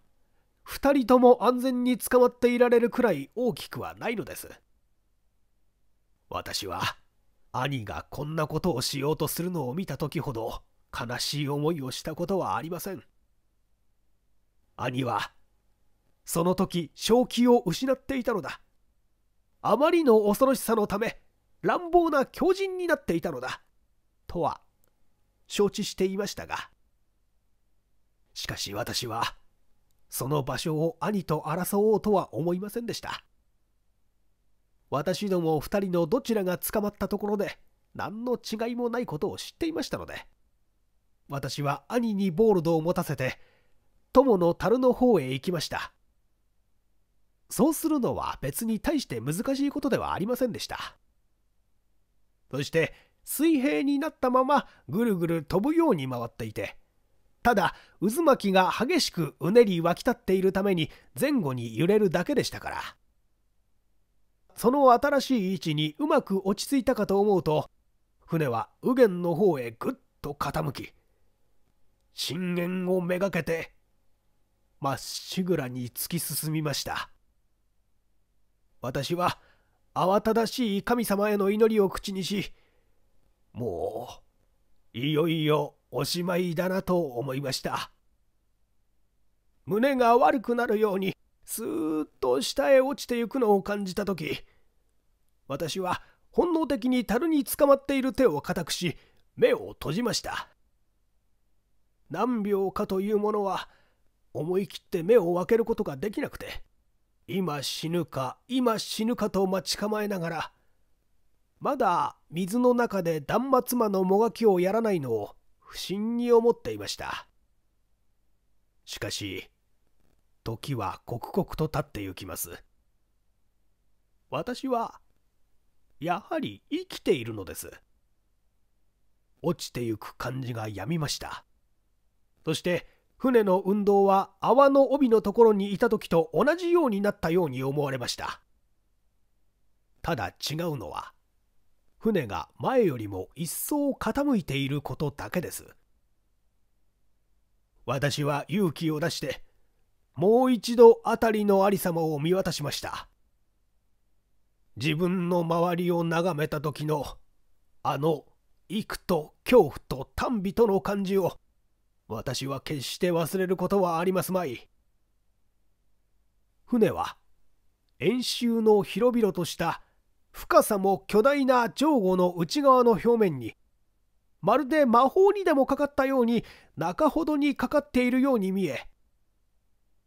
2人とも安全に捕まっていられるくらい大きくはないのです。私は兄がこんなことをしようとするのを見た時ほど悲しい思いをしたことはありません。兄はその時正気を失っていたのだ。あまりの恐ろしさのため乱暴な狂人になっていたのだ。とは承知していましたが。しかし私はその場所を兄と争おうとは思いませんでした。私ども2人のどちらが捕まったところで、何の違いもないことを知っていましたので、私は兄にボールドを持たせて、友の樽の方へ行きました。そうするのは別に大して難しいことではありませんでした。そして、水平になったままぐるぐる飛ぶように回っていて、ただ渦巻きが激しくうねり湧き立っているために前後に揺れるだけでしたからその新しい位置にうまく落ち着いたかと思うと船は右舷の方へぐっと傾き震源をめがけてまっしぐらに突き進みました私は慌ただしい神様への祈りを口にしもういよいよおしまいだなと思いました胸が悪くなるようにスーッと下へ落ちてゆくのを感じた時私は本能的に樽につかまっている手を固くし目を閉じました何秒かというものは思い切って目を開けることができなくて今死ぬか今死ぬかと待ち構えながらまだ水の中で断末魔のもがきをやらないのを不審に思っていましたしかし時は刻々と経ってゆきます私はやはり生きているのです落ちてゆく感じがやみましたそして船の運動は泡の帯のところにいた時と同じようになったように思われましたただ違うのは船が前よりも一層傾いていることだけです私は勇気を出してもう一度辺りのありさまを見渡しました自分の周りを眺めた時のあの幾と恐怖と耽美との感じを私は決して忘れることはありますまい船は円周の広々とした深さも巨大な上後の内側の表面にまるで魔法にでもかかったように中ほどにかかっているように見え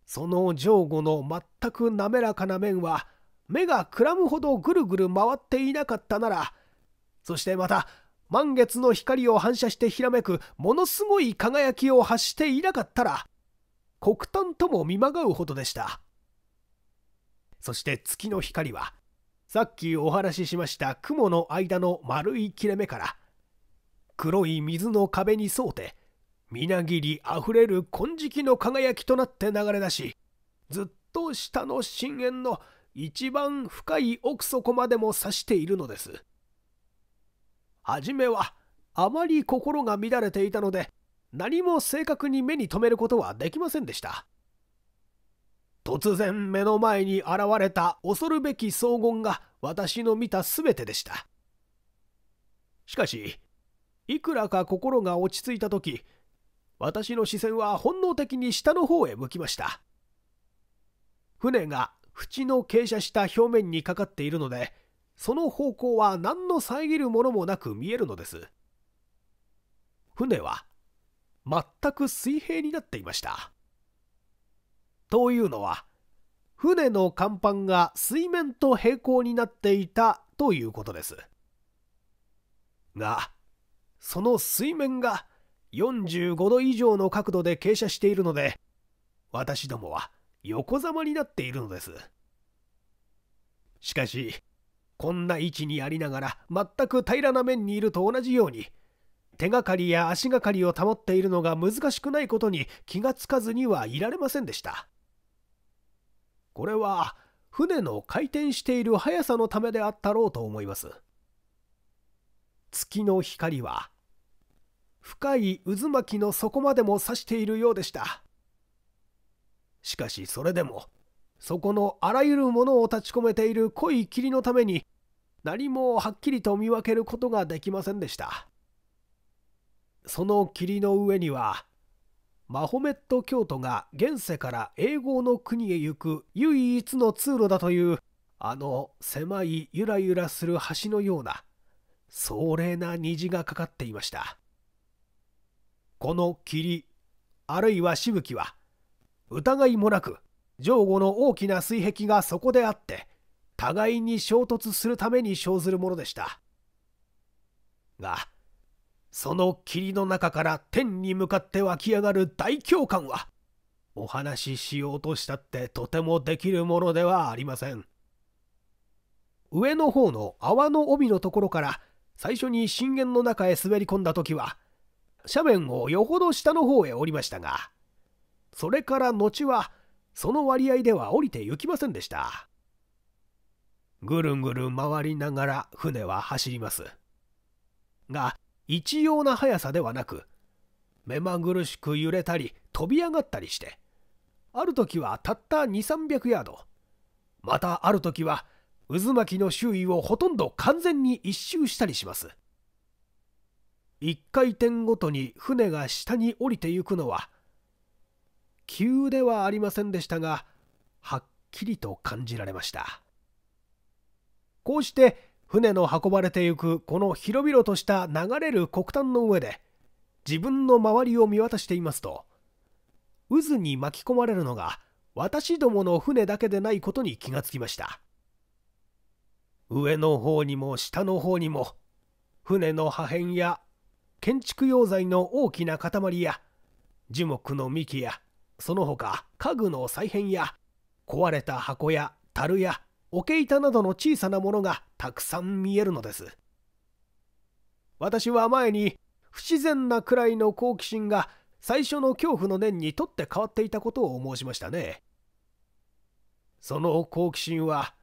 その上後の全く滑らかな面は目がくらむほどぐるぐる回っていなかったならそしてまた満月の光を反射してひらめくものすごい輝きを発していなかったら黒炭とも見まがうほどでしたそして月の光はさっきお話ししました雲の間の丸い切れ目から黒い水の壁に沿うてみなぎりあふれる金色の輝きとなって流れ出しずっと下の深淵の一番深い奥底までも指しているのです。はじめはあまり心が乱れていたので何も正確に目に留めることはできませんでした。突然目の前に現れた恐るべき荘厳が私の見た全てでした。しかし、いくらか心が落ち着いた時、私の視線は本能的に下の方へ向きました。船が縁の傾斜した表面にかかっているので、その方向は何の遮るものもなく見えるのです。船は全く水平になっていました。というのは船の甲板が水面と平行になっていたということですがその水面が45度以上の角度で傾斜しているので私どもは横ざまになっているのですしかしこんな位置にありながら全く平らな面にいると同じように手がかりや足がかりを保っているのが難しくないことに気がつかずにはいられませんでしたこれは船の回転している速さのためであったろうと思います。月の光は深い渦巻きの底までも差しているようでした。しかしそれでもそこのあらゆるものを立ち込めている濃い霧のために何もはっきりと見分けることができませんでした。その霧の上にはマホメット教徒が現世から英語の国へ行く唯一の通路だというあの狭いゆらゆらする橋のような壮麗な虹がかかっていましたこの霧あるいはしぶきは疑いもなく上後の大きな水壁がそこであって互いに衝突するために生ずるものでしたがその霧の中から天に向かって湧き上がる大教官は、お話ししようとしたってとてもできるものではありません。上の方の泡の帯のところから最初に震源の中へ滑り込んだ時は、斜面をよほど下の方へ降りましたが、それから後はその割合では降りて行きませんでした。ぐるぐる回りながら船は走ります。が、一様な速さではなく目まぐるしく揺れたり飛び上がったりしてある時はたった2300ヤードまたある時は渦巻きの周囲をほとんど完全に一周したりします1回転ごとに船が下に降りてゆくのは急ではありませんでしたがはっきりと感じられましたこうして船の運ばれてゆくこの広々とした流れる黒炭の上で自分の周りを見渡していますと渦に巻き込まれるのが私どもの船だけでないことに気がつきました上の方にも下の方にも船の破片や建築用材の大きな塊や樹木の幹やその他家具の再編や壊れた箱や樽や桶板などの小さなものがたくさん見えるのです私は前に不自然なくらいの好奇心が最初の恐怖の念にとって変わっていたことを申しましたねその好奇心は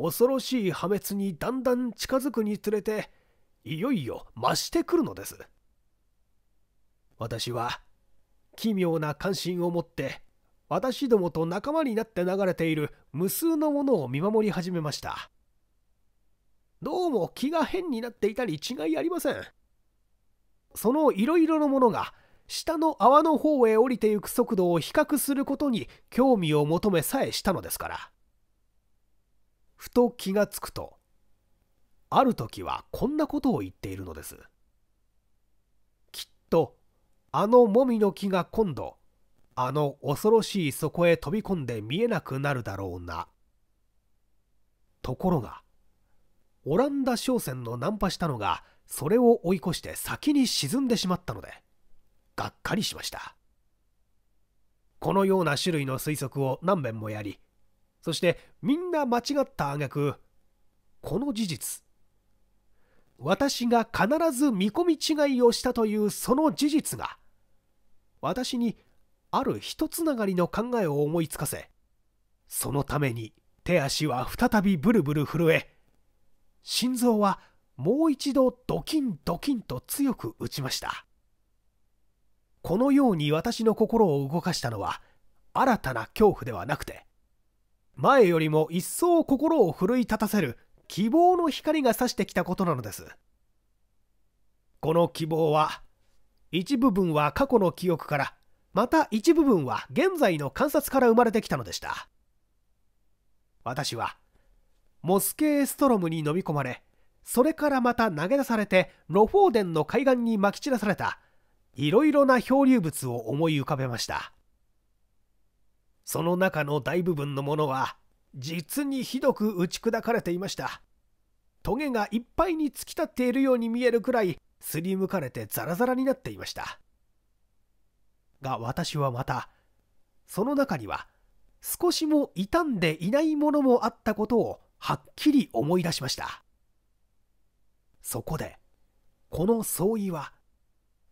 恐ろしい破滅にだんだん近づくにつれていよいよ増してくるのです私は奇妙な関心を持って私どもと仲間になって流れている無数のものを見守り始めました。どうも気が変になっていたに違いありません。そのいろいろのものが、下の泡の方へ降りていく速度を比較することに興味を求めさえしたのですから。ふと気がつくと、ある時はこんなことを言っているのです。きっと、あのもみの木が今度、あの恐ろしい底へ飛び込んで見えなくなるだろうな。ところが、オランダ商船の難破したのが、それを追い越して先に沈んでしまったので、がっかりしました。このような種類の推測を何べんもやり、そしてみんな間違った挙句、この事実、私が必ず見込み違いをしたというその事実が、私にある一つながりの考えを思いつかせそのために手足は再びブルブル震え心臓はもう一度ドキンドキンと強く打ちましたこのように私の心を動かしたのは新たな恐怖ではなくて前よりも一層心を奮い立たせる希望の光が差してきたことなのですこの希望は一部分は過去の記憶からまた一部分は現在の観察から生まれてきたのでした私はモスケーストロムに飲み込まれそれからまた投げ出されてロフォーデンの海岸にまき散らされたいろいろな漂流物を思い浮かべましたその中の大部分のものは実にひどく打ち砕かれていましたトゲがいっぱいに突き立っているように見えるくらいすりむかれてザラザラになっていましたが私はまたその中には少しも傷んでいないものもあったことをはっきり思い出しましたそこでこの相違は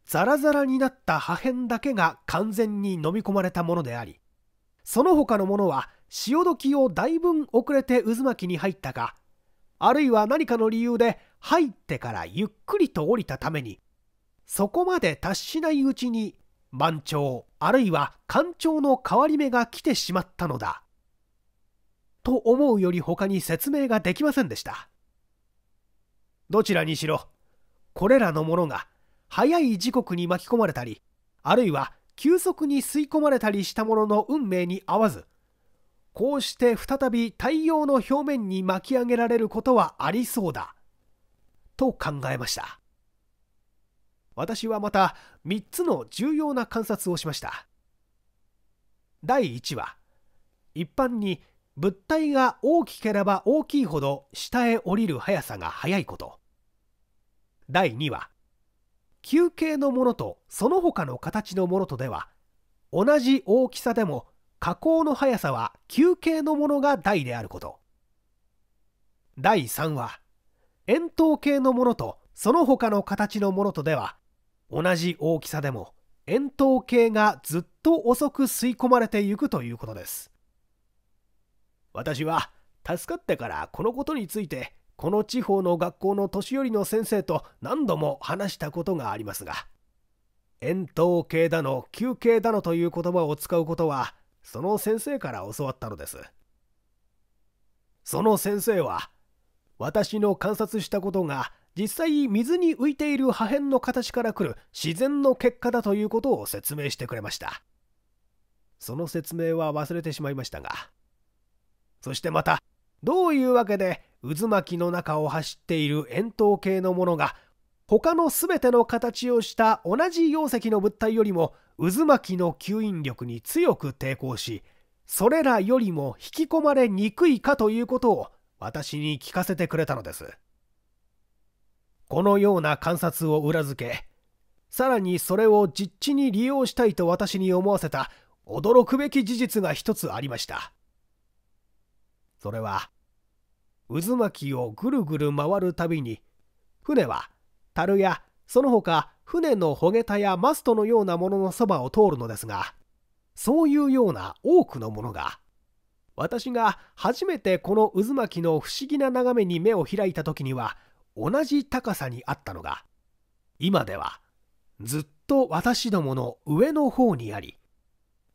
ザラザラになった破片だけが完全に飲み込まれたものでありその他のものは潮時をだいぶ遅れて渦巻きに入ったかあるいは何かの理由で入ってからゆっくりと降りたためにそこまで達しないうちに満潮あるいは干潮の変わり目が来てしまったのだと思うより他に説明ができませんでしたどちらにしろこれらのものが早い時刻に巻き込まれたりあるいは急速に吸い込まれたりしたものの運命に合わずこうして再び太陽の表面に巻き上げられることはありそうだと考えました私はまた3つの重要な観察をしました第1は一般に物体が大きければ大きいほど下へ降りる速さが速いこと第2は球形のものとその他の形のものとでは同じ大きさでも加工の速さは球形のものが大であること第3は円筒形のものとその他の形のものとでは同じ大きさでも円筒形がずっと遅く吸い込まれていくということです私は助かってからこのことについてこの地方の学校の年寄りの先生と何度も話したことがありますが円筒形だの球形だのという言葉を使うことはその先生から教わったのですその先生は私の観察したことが実際水に浮いている破片の形からくる自然の結果だということを説明してくれましたその説明は忘れてしまいましたがそしてまたどういうわけで渦巻きの中を走っている円筒形のものが他の全ての形をした同じ容積の物体よりも渦巻きの吸引力に強く抵抗しそれらよりも引き込まれにくいかということを私に聞かせてくれたのです。このような観察を裏付けさらにそれを実地に利用したいと私に思わせた驚くべき事実が一つありましたそれは渦巻きをぐるぐる回るたびに船は樽やその他船のほげたやマストのようなもののそばを通るのですがそういうような多くのものが私が初めてこの渦巻きの不思議な眺めに目を開いた時には同じ高さにあったのが今ではずっと私どもの上の方にあり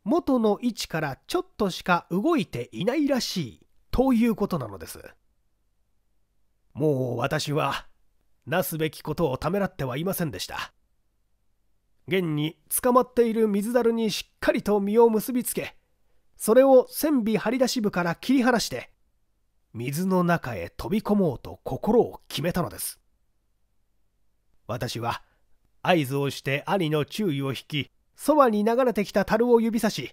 元の位置からちょっとしか動いていないらしいということなのですもう私はなすべきことをためらってはいませんでした現に捕まっている水樽にしっかりと身を結びつけそれを船尾張り出し部から切り離して水の中へ飛び込もうと心を決めたのです私は合図をして兄の注意を引きそばに流れてきた樽を指さし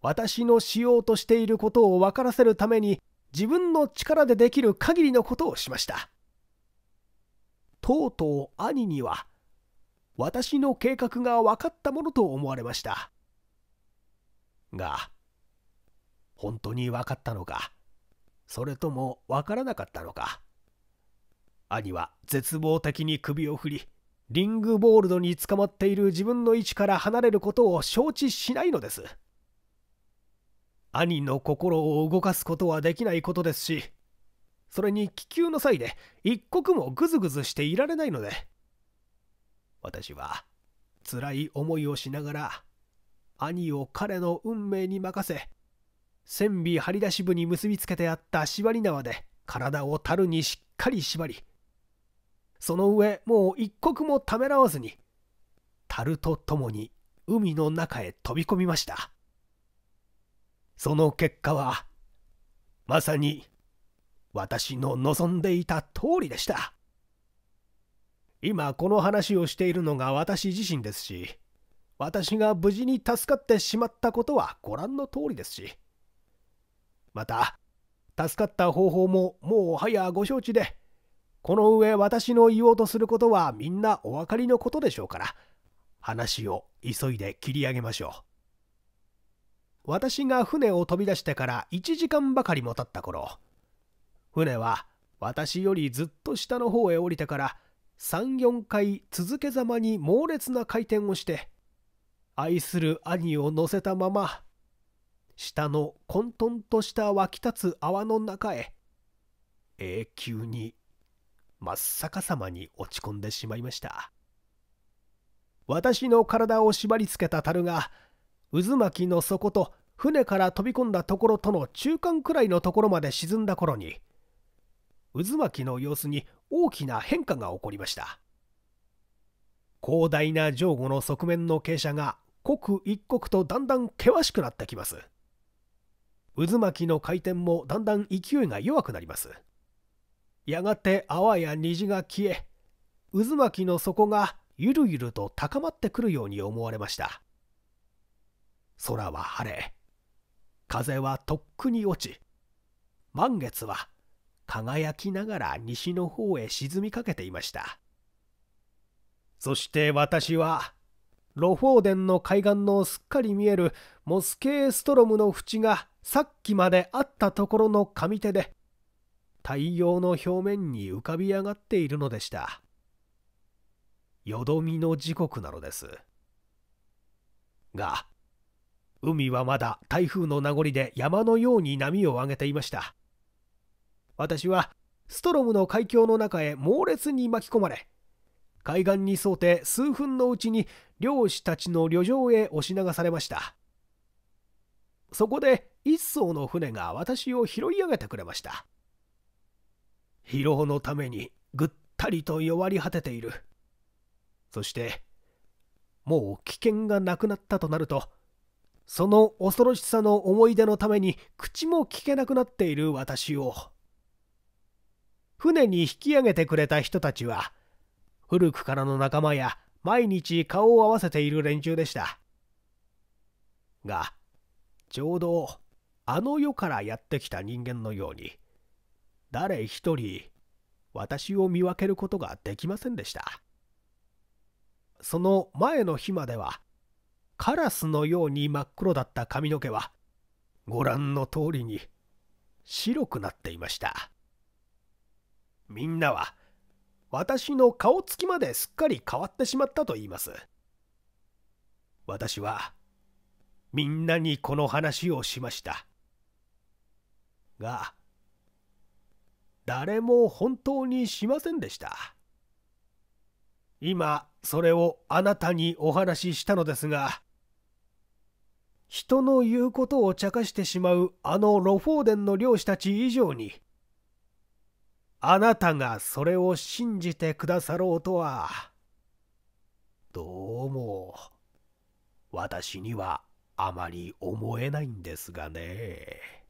私のしようとしていることを分からせるために自分の力でできる限りのことをしましたとうとう兄には私の計画が分かったものと思われましたが本当に分かったのかそれともわからなかったのか兄は絶望的に首を振りリングボールドに捕まっている自分の位置から離れることを承知しないのです兄の心を動かすことはできないことですしそれに気球の際で一刻もグズグズしていられないので私は辛い思いをしながら兄を彼の運命に任せ線尾張り出し部に結びつけてあった縛り縄で体を樽にしっかり縛りその上もう一刻もためらわずに樽とともに海の中へ飛び込みましたその結果はまさに私の望んでいた通りでした今この話をしているのが私自身ですし私が無事に助かってしまったことはご覧の通りですしまた助かった方法ももうはやご承知でこの上私の言おうとすることはみんなお分かりのことでしょうから話を急いで切り上げましょう私が船を飛び出してから1時間ばかりも経った頃船は私よりずっと下の方へ降りてから34回続けざまに猛烈な回転をして愛する兄を乗せたまま下の混沌とした湧き立つ泡の中へ永久に真っ逆さまに落ち込んでしまいました私の体を縛りつけた樽が渦巻きの底と船から飛び込んだところとの中間くらいのところまで沈んだ頃に渦巻きの様子に大きな変化が起こりました広大な上後の側面の傾斜が刻一刻とだんだん険しくなってきます渦巻きの回転もだんだん勢いが弱くなりますやがて泡や虹が消え渦巻きの底がゆるゆると高まってくるように思われました空は晴れ風はとっくに落ち満月は輝きながら西の方へ沈みかけていましたそして私はロフォーデンの海岸のすっかり見えるモスケーストロムの縁がさっきまであったところの上手で太陽の表面に浮かび上がっているのでしたよどみの時刻なのですが海はまだ台風の名残で山のように波を上げていました私はストロムの海峡の中へ猛烈に巻き込まれ海岸に沿って数分のうちに漁師たちの旅情へ押し流されましたそこで一艘の船が私を拾い上げてくれました疲労のためにぐったりと弱り果てているそしてもう危険がなくなったとなるとその恐ろしさの思い出のために口も聞けなくなっている私を船に引き上げてくれた人たちは古くからの仲間や毎日顔を合わせている連中でしたがちょうどあの世からやってきた人間のように、誰一人、私を見分けることができませんでした。その前の日までは、カラスのように真っ黒だった髪の毛は、ご覧の通りに白くなっていました。みんなは、私の顔つきまですっかり変わってしまったと言います。私は、みんなにこの話をしました。が、誰も本当にしませんでした。今、それをあなたにお話ししたのですが、人の言うことを茶化してしまうあのロフォーデンの漁師たち以上に、あなたがそれを信じてくださろうとは、どうも、私にはあまり思えないんですがね。